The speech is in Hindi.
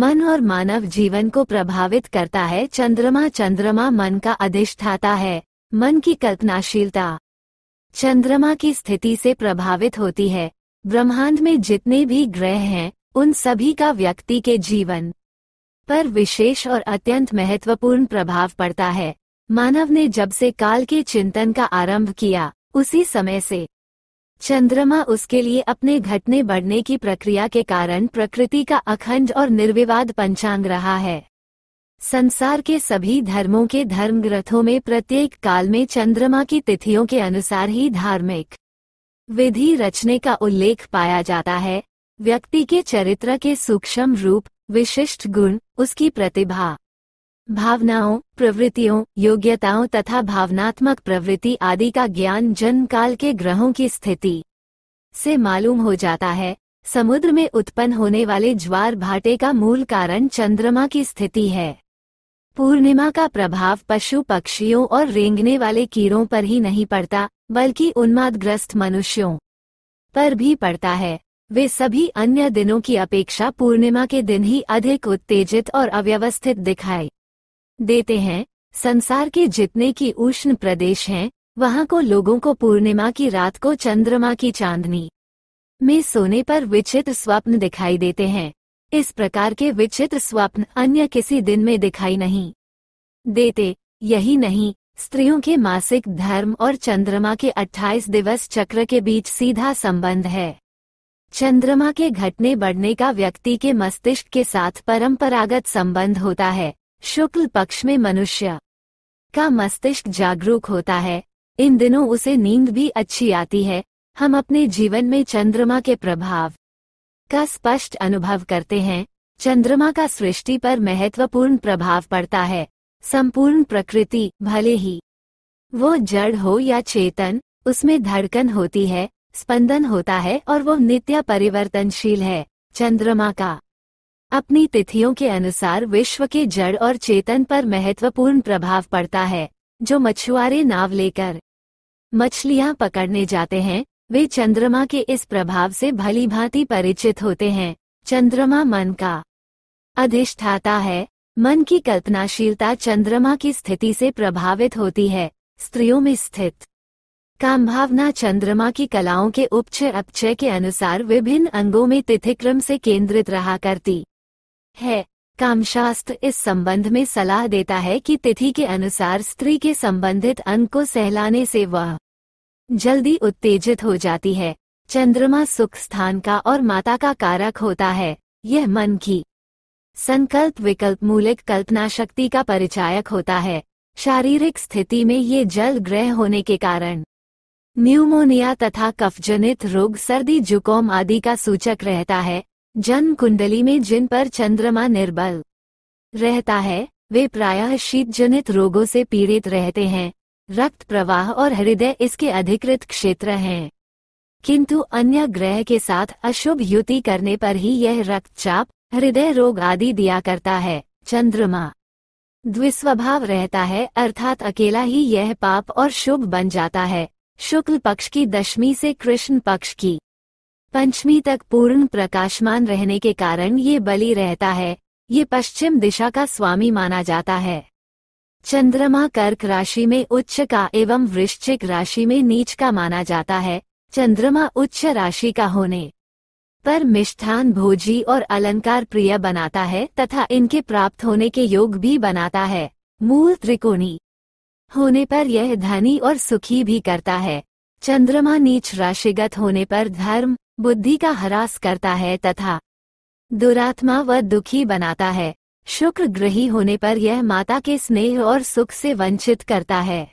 मन और मानव जीवन को प्रभावित करता है चंद्रमा चंद्रमा मन का अधिष्ठाता है मन की कल्पनाशीलता चंद्रमा की स्थिति से प्रभावित होती है ब्रह्मांड में जितने भी ग्रह हैं उन सभी का व्यक्ति के जीवन पर विशेष और अत्यंत महत्वपूर्ण प्रभाव पड़ता है मानव ने जब से काल के चिंतन का आरंभ किया उसी समय से चंद्रमा उसके लिए अपने घटने बढ़ने की प्रक्रिया के कारण प्रकृति का अखंड और निर्विवाद पंचांग रहा है संसार के सभी धर्मों के धर्म ग्रंथों में प्रत्येक काल में चंद्रमा की तिथियों के अनुसार ही धार्मिक विधि रचने का उल्लेख पाया जाता है व्यक्ति के चरित्र के सूक्ष्म रूप विशिष्ट गुण उसकी प्रतिभा भावनाओं प्रवृत्तियों योग्यताओं तथा भावनात्मक प्रवृत्ति आदि का ज्ञान जन्म काल के ग्रहों की स्थिति से मालूम हो जाता है समुद्र में उत्पन्न होने वाले ज्वार भाटे का मूल कारण चंद्रमा की स्थिति है पूर्णिमा का प्रभाव पशु पक्षियों और रेंगने वाले कीड़ों पर ही नहीं पड़ता बल्कि उन्मादग्रस्त मनुष्यों पर भी पड़ता है वे सभी अन्य दिनों की अपेक्षा पूर्णिमा के दिन ही अधिक उत्तेजित और अव्यवस्थित दिखाई देते हैं संसार के जितने की उष्ण प्रदेश हैं वहाँ को लोगों को पूर्णिमा की रात को चंद्रमा की चांदनी में सोने पर विचित्र स्वप्न दिखाई देते हैं इस प्रकार के विचित्र स्वप्न अन्य किसी दिन में दिखाई नहीं देते यही नहीं स्त्रियों के मासिक धर्म और चंद्रमा के 28 दिवस चक्र के बीच सीधा संबंध है चंद्रमा के घटने बढ़ने का व्यक्ति के मस्तिष्क के साथ परंपरागत संबंध होता है शुक्ल पक्ष में मनुष्य का मस्तिष्क जागरूक होता है इन दिनों उसे नींद भी अच्छी आती है हम अपने जीवन में चंद्रमा के प्रभाव का स्पष्ट अनुभव करते हैं चंद्रमा का सृष्टि पर महत्वपूर्ण प्रभाव पड़ता है संपूर्ण प्रकृति भले ही वो जड़ हो या चेतन उसमें धड़कन होती है स्पंदन होता है और वो नित्य परिवर्तनशील है चंद्रमा का अपनी तिथियों के अनुसार विश्व के जड़ और चेतन पर महत्वपूर्ण प्रभाव पड़ता है जो मछुआरे नाव लेकर मछलियां पकड़ने जाते हैं वे चंद्रमा के इस प्रभाव से भली भांति परिचित होते हैं चंद्रमा मन का अधिष्ठाता है मन की कल्पनाशीलता चंद्रमा की स्थिति से प्रभावित होती है स्त्रियों में स्थित कामभावना चंद्रमा की कलाओं के उपचय अपचय के अनुसार विभिन्न अंगों में तिथिक्रम से केंद्रित रहा करती है कामशास्त्र इस संबंध में सलाह देता है कि तिथि के अनुसार स्त्री के संबंधित अंग को सहलाने से वह जल्दी उत्तेजित हो जाती है चंद्रमा सुख स्थान का और माता का कारक होता है यह मन की संकल्प विकल्प मूलक कल्पना शक्ति का परिचायक होता है शारीरिक स्थिति में ये जल ग्रह होने के कारण न्यूमोनिया तथा कफजनित रोग सर्दी जुकोम आदि का सूचक रहता है जन्म कुंडली में जिन पर चंद्रमा निर्बल रहता है वे प्रायः जनित रोगों से पीड़ित रहते हैं रक्त प्रवाह और हृदय इसके अधिकृत क्षेत्र हैं किंतु अन्य ग्रह के साथ अशुभ युति करने पर ही यह रक्तचाप हृदय रोग आदि दिया करता है चंद्रमा द्विस्वभाव रहता है अर्थात अकेला ही यह पाप और शुभ बन जाता है शुक्ल पक्ष की दशमी से कृष्ण पक्ष की पंचमी तक पूर्ण प्रकाशमान रहने के कारण ये बलि रहता है ये पश्चिम दिशा का स्वामी माना जाता है चंद्रमा कर्क राशि में उच्च का एवं वृश्चिक राशि में नीच का माना जाता है चंद्रमा उच्च राशि का होने पर मिष्ठान भोजी और अलंकार प्रिय बनाता है तथा इनके प्राप्त होने के योग भी बनाता है मूल त्रिकोणी होने पर यह धनी और सुखी भी करता है चंद्रमा नीच राशिगत होने पर धर्म बुद्धि का हरास करता है तथा दुरात्मा व दुखी बनाता है शुक्र ग्रही होने पर यह माता के स्नेह और सुख से वंचित करता है